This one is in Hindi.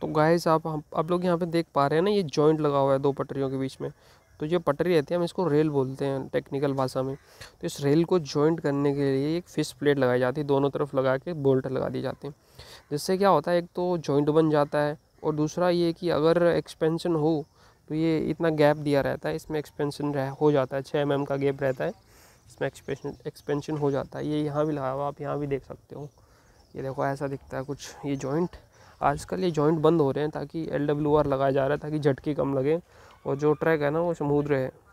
तो गाइस आप आप लोग यहाँ पे देख पा रहे हैं ना ये जॉइंट लगा हुआ है दो पटरियों के बीच में तो ये पटरी रहती है हम इसको रेल बोलते हैं टेक्निकल भाषा में तो इस रेल को जॉइंट करने के लिए एक फिश प्लेट लगाई जाती है दोनों तरफ लगा के बोल्ट लगा दिए जाते हैं जिससे क्या होता है एक तो जॉइंट बन जाता है और दूसरा ये कि अगर एक्सपेंशन हो तो ये इतना गैप दिया रहता है इसमें एक्सपेंशन रह हो जाता है छः एम mm का गैप रहता है इसमें एक्सपेंशन एक्सपेंशन हो जाता है ये यहाँ भी लगा हुआ आप यहाँ भी देख सकते हो ये देखो ऐसा दिखता है कुछ ये जॉइंट आजकल ये जॉइंट बंद हो रहे हैं ताकि एल लगाया जा रहा है ताकि झटके कम लगे और जो ट्रैक है ना वो स्मूद रहे